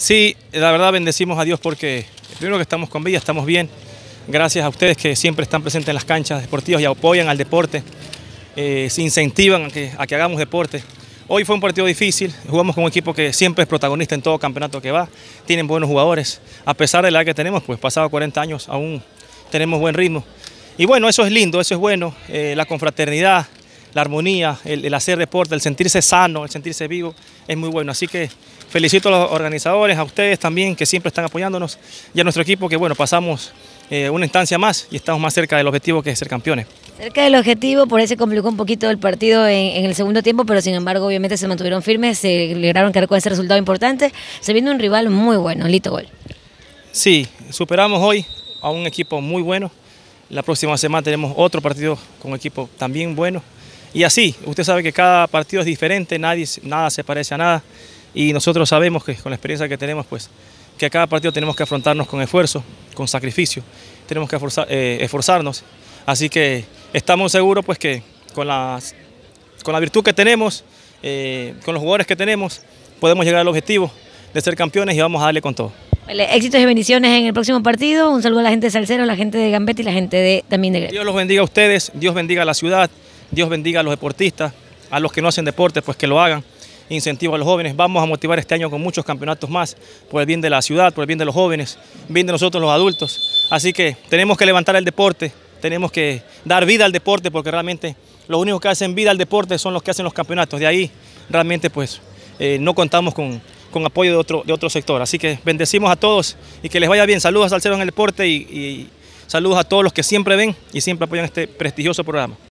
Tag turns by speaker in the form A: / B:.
A: Sí, la verdad bendecimos a Dios porque primero que estamos con vida, estamos bien. Gracias a ustedes que siempre están presentes en las canchas deportivas y apoyan al deporte, eh, se incentivan a que, hagamos deporte. Hoy fue un partido difícil, jugamos con un equipo que siempre es protagonista en todo campeonato que va, tienen buenos jugadores, a pesar de la edad que tenemos, pues pasado 40 años aún tenemos buen ritmo. Y bueno, eso es lindo, eso es bueno, eh, la confraternidad, la armonía, el, hacer deporte, el sentirse sano, el sentirse vivo, es muy bueno. Así que felicito a los organizadores, a ustedes también que siempre están apoyándonos y a nuestro equipo que bueno, pasamos eh, una instancia más y estamos más cerca del objetivo que es ser campeones.
B: Cerca del objetivo, por ahí se complicó un poquito el partido en, el segundo tiempo, pero sin embargo obviamente se mantuvieron firmes, se lograron quedar con ese resultado importante. Se viene un rival muy bueno, Lito Gol.
A: Sí, superamos hoy a un equipo muy bueno. La próxima semana tenemos otro partido con un equipo también bueno. Y así, usted sabe que cada partido es diferente, nadie, nada se parece a nada y nosotros sabemos que con la experiencia que tenemos, pues, que a cada partido tenemos que afrontarnos con esfuerzo, con sacrificio, tenemos que eh, esforzarnos. Así que estamos seguros pues que con, las, con la virtud que tenemos, eh, con los jugadores que tenemos, podemos llegar al objetivo de ser campeones y vamos a darle con todo.
B: éxitos y bendiciones en el próximo partido. Un saludo a la gente de Salcero, la gente de Gambetti y la gente de, también de Grecia.
A: Dios los bendiga a ustedes, Dios bendiga a la ciudad. Dios bendiga a los deportistas, a los que no hacen deporte, pues que lo hagan. Incentivo a los jóvenes. Vamos a motivar este año con muchos campeonatos más, por el bien de la ciudad, por el bien de los jóvenes, bien de nosotros los adultos. Así que tenemos que levantar el deporte, tenemos que dar vida al deporte, porque realmente los únicos que hacen vida al deporte son los que hacen los campeonatos. De ahí realmente pues eh, no contamos con, apoyo de otro, de otro sector. Así que bendecimos a todos y que les vaya bien. Saludos al Cero en el Deporte y saludos a todos los que siempre ven y siempre apoyan este prestigioso programa.